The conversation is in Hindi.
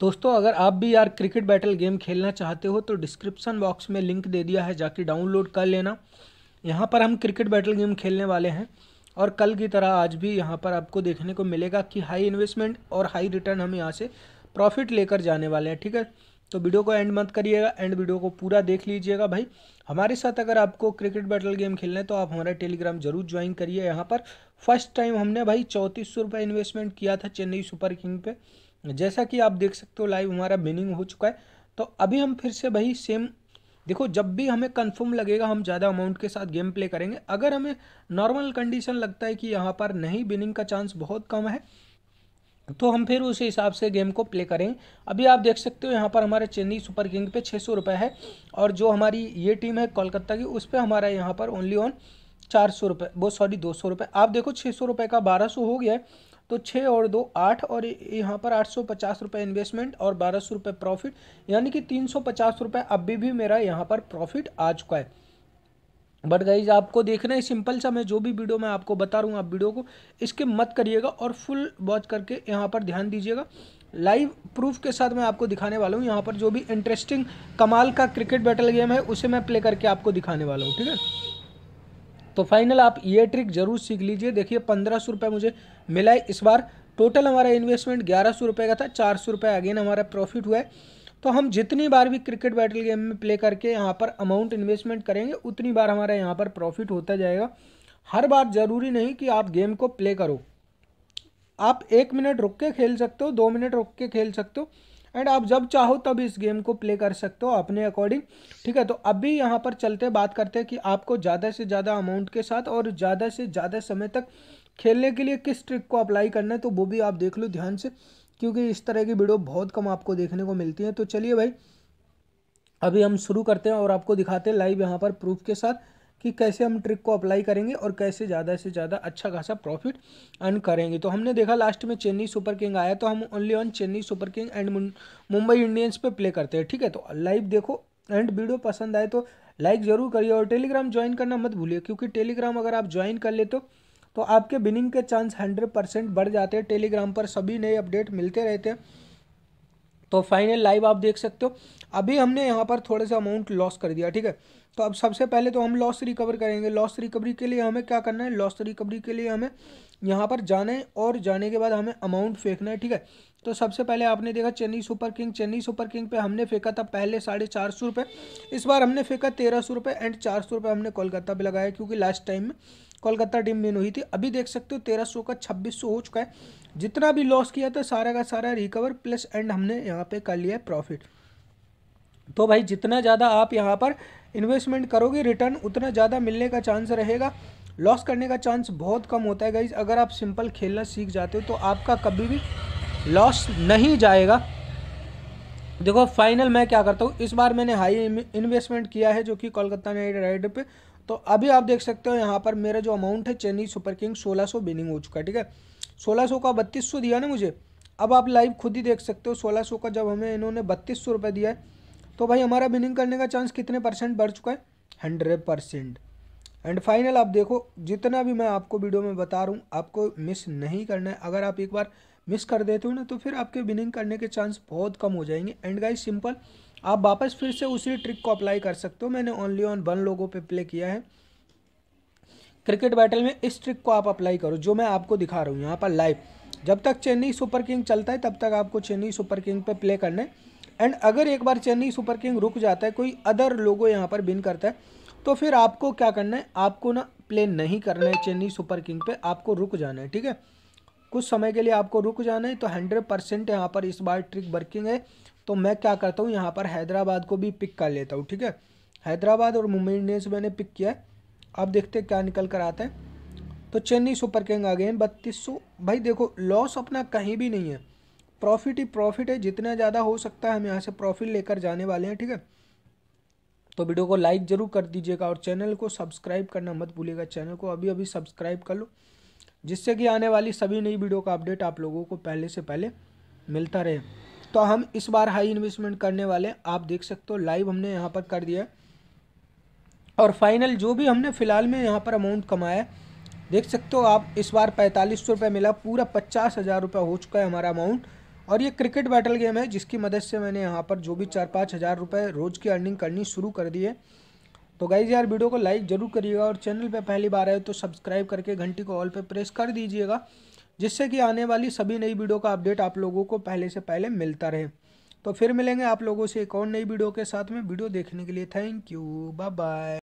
दोस्तों अगर आप भी यार क्रिकेट बैटल गेम खेलना चाहते हो तो डिस्क्रिप्सन बॉक्स में लिंक दे दिया है जाके डाउनलोड कर लेना यहाँ पर हम क्रिकेट बैटल गेम खेलने वाले हैं और कल की तरह आज भी यहाँ पर आपको देखने को मिलेगा कि हाई इन्वेस्टमेंट और हाई रिटर्न हम यहाँ से प्रॉफिट लेकर जाने वाले हैं ठीक है तो वीडियो को एंड मत करिएगा एंड वीडियो को पूरा देख लीजिएगा भाई हमारे साथ अगर आपको क्रिकेट बैटल गेम खेलना है तो आप हमारा टेलीग्राम जरूर ज्वाइन करिए यहाँ पर फर्स्ट टाइम हमने भाई चौंतीस सौ इन्वेस्टमेंट किया था चेन्नई सुपर किंग पे जैसा कि आप देख सकते हो लाइव हमारा बिनिंग हो चुका है तो अभी हम फिर से भाई सेम देखो जब भी हमें कंफर्म लगेगा हम ज़्यादा अमाउंट के साथ गेम प्ले करेंगे अगर हमें नॉर्मल कंडीशन लगता है कि यहाँ पर नहीं बिनिंग का चांस बहुत कम है तो हम फिर उस हिसाब से गेम को प्ले करें अभी आप देख सकते हो यहाँ पर हमारे चेन्नई सुपर किंग पे छः सौ रुपये है और जो हमारी ये टीम है कोलकाता की उस पर हमारा यहाँ पर ओनली ऑन चार सौ रुपये वो सॉरी दो सौ रुपये आप देखो छः सौ रुपये का बारह सौ हो गया है तो छः और दो आठ और यहाँ पर आठ सौ पचास रुपये इन्वेस्टमेंट और बारह सौ रुपये प्रॉफिट यानी कि तीन सौ पचास रुपये अभी भी मेरा यहाँ पर प्रॉफिट आ चुका है बट गाइज आपको देखना है सिंपल सा मैं जो भी वीडियो मैं आपको बता रहा हूँ आप वीडियो को इसके मत करिएगा और फुल वॉच करके यहाँ पर ध्यान दीजिएगा लाइव प्रूफ के साथ मैं आपको दिखाने वाला हूँ यहाँ पर जो भी इंटरेस्टिंग कमाल का क्रिकेट बैटल गेम है उसे मैं प्ले करके आपको दिखाने वाला हूँ ठीक है तो फाइनल आप ये ट्रिक जरूर सीख लीजिए देखिए पंद्रह सौ रुपये मुझे मिला है इस बार टोटल हमारा इन्वेस्टमेंट ग्यारह सौ रुपये का था चार सौ रुपये अगेन हमारा प्रॉफिट हुआ है तो हम जितनी बार भी क्रिकेट बैटल गेम में प्ले करके यहाँ पर अमाउंट इन्वेस्टमेंट करेंगे उतनी बार हमारा यहाँ पर प्रॉफिट होता जाएगा हर बार ज़रूरी नहीं कि आप गेम को प्ले करो आप एक मिनट रुक के खेल सकते हो दो मिनट रुक के खेल सकते हो एंड आप जब चाहो तब इस गेम को प्ले कर सकते हो अपने अकॉर्डिंग ठीक है तो अभी यहाँ पर चलते बात करते हैं कि आपको ज़्यादा से ज़्यादा अमाउंट के साथ और ज़्यादा से ज़्यादा समय तक खेलने के लिए किस ट्रिक को अप्लाई करना है तो वो भी आप देख लो ध्यान से क्योंकि इस तरह की वीडियो बहुत कम आपको देखने को मिलती है तो चलिए भाई अभी हम शुरू करते हैं और आपको दिखाते हैं लाइव यहाँ पर प्रूफ के साथ कि कैसे हम ट्रिक को अप्लाई करेंगे और कैसे ज़्यादा से ज़्यादा अच्छा खासा प्रॉफिट अर्न करेंगे तो हमने देखा लास्ट में चेन्नई सुपर किंग आया तो हम only on Chennai super king and Mumbai Indians पे प्ले करते हैं ठीक है तो लाइव देखो एंड वीडियो पसंद आए तो लाइक ज़रूर करिए और टेलीग्राम ज्वाइन करना मत भूलिए क्योंकि टेलीग्राम अगर आप ज्वाइन कर ले तो तो आपके विनिंग के चांस हंड्रेड परसेंट बढ़ जाते हैं टेलीग्राम पर सभी नए अपडेट मिलते रहते हैं तो फाइनल लाइव आप देख सकते हो अभी हमने यहाँ पर थोड़ा सा अमाउंट लॉस कर दिया ठीक है तो अब सबसे पहले तो हम लॉस रिकवर करेंगे लॉस रिकवरी के लिए हमें क्या करना है लॉस रिकवरी के लिए हमें यहाँ पर जाना है और जाने के बाद हमें अमाउंट फेंकना है ठीक है तो सबसे पहले आपने देखा Chennai super king Chennai super king पे हमने फेंका था पहले साढ़े चार सौ रुपये इस बार हमने फेंका तेरह सौ रुपये एंड चार सौ रुपये हमने कोलकाता पे लगाया क्योंकि लास्ट टाइम में कोलकाता टीम विन हुई थी अभी देख सकते हो तेरह सौ का छब्बीस सौ हो चुका है जितना भी लॉस किया था सारा का सारा रिकवर प्लस एंड हमने यहाँ पे कर लिया है प्रॉफिट तो भाई जितना ज़्यादा आप यहाँ पर इन्वेस्टमेंट करोगे रिटर्न उतना ज़्यादा मिलने का चांस रहेगा लॉस करने का चांस बहुत कम होता है गाइज अगर आप सिंपल खेलना सीख जाते हो तो आपका कभी भी लॉस नहीं जाएगा देखो फाइनल मैं क्या करता हूँ इस बार मैंने हाई इन्वेस्टमेंट किया है जो कि कोलकाता नाइट राइड पे तो अभी आप देख सकते हो यहाँ पर मेरा जो अमाउंट है चेन्नई सुपर किंग 1600 बिनिंग हो चुका है ठीक है 1600 का 3200 दिया ना मुझे अब आप लाइव खुद ही देख सकते हो 1600 का जब हमें इन्होंने बत्तीस सौ दिया है तो भाई हमारा बिनिंग करने का चांस कितने परसेंट बढ़ चुका है हंड्रेड परसेंट एंड फाइनल आप देखो जितना भी मैं आपको वीडियो में बता रहा हूँ आपको मिस नहीं करना है अगर आप एक बार मिस कर देते हो ना तो फिर आपके विनिंग करने के चांस बहुत कम हो जाएंगे एंड गाइज सिंपल आप वापस फिर से उसी ट्रिक को अप्लाई कर सकते हो मैंने ओनली ऑन वन लोगों पे प्ले किया है क्रिकेट बैटल में इस ट्रिक को आप अप्लाई करो जो मैं आपको दिखा रहा हूँ यहाँ पर लाइव जब तक चेन्नई सुपर किंग चलता है तब तक आपको चेन्नई सुपर किंग पे प्ले करना है एंड अगर एक बार चेन्नई सुपर किंग रुक जाता है कोई अदर लोगों यहाँ पर बिन करता है तो फिर आपको क्या करना है आपको ना प्ले नहीं करना है चेन्नई सुपर किंग पे आपको रुक जाना है ठीक है कुछ समय के लिए आपको रुक जाना है तो हंड्रेड परसेंट यहाँ पर इस बार ट्रिक वर्किंग है तो मैं क्या करता हूँ यहाँ पर हैदराबाद को भी पिक कर लेता हूँ ठीक है हैदराबाद और मुंबई इंडियंस मैंने पिक किया है अब देखते क्या निकल कर आते हैं तो चेन्नई सुपर किंग अगेन बत्तीस सौ भाई देखो लॉस अपना कहीं भी नहीं है प्रॉफिट ही प्रॉफिट है जितना ज़्यादा हो सकता है हम यहाँ से प्रॉफिट लेकर जाने वाले हैं ठीक है तो वीडियो को लाइक ज़रूर कर दीजिएगा और चैनल को सब्सक्राइब करना मत भूलिएगा चैनल को अभी अभी सब्सक्राइब कर लो जिससे कि आने वाली सभी नई वीडियो का अपडेट आप लोगों को पहले से पहले मिलता रहे तो हम इस बार हाई इन्वेस्टमेंट करने वाले आप देख सकते हो लाइव हमने यहाँ पर कर दिया और फाइनल जो भी हमने फ़िलहाल में यहाँ पर अमाउंट कमाया है देख सकते हो आप इस बार पैंतालीस सौ रुपये मिला पूरा पचास हज़ार रुपये हो चुका है हमारा अमाउंट और ये क्रिकेट बैटल गेम है जिसकी मदद से मैंने यहाँ पर जो भी चार पाँच हज़ार रुपये रोज़ की अर्निंग करनी शुरू कर दी है तो गाइज यार वीडियो को लाइक ज़रूर करिएगा और चैनल पे पहली बार आए तो सब्सक्राइब करके घंटी को ऑल पे प्रेस कर दीजिएगा जिससे कि आने वाली सभी नई वीडियो का अपडेट आप लोगों को पहले से पहले मिलता रहे तो फिर मिलेंगे आप लोगों से एक और नई वीडियो के साथ में वीडियो देखने के लिए थैंक यू बाय बाय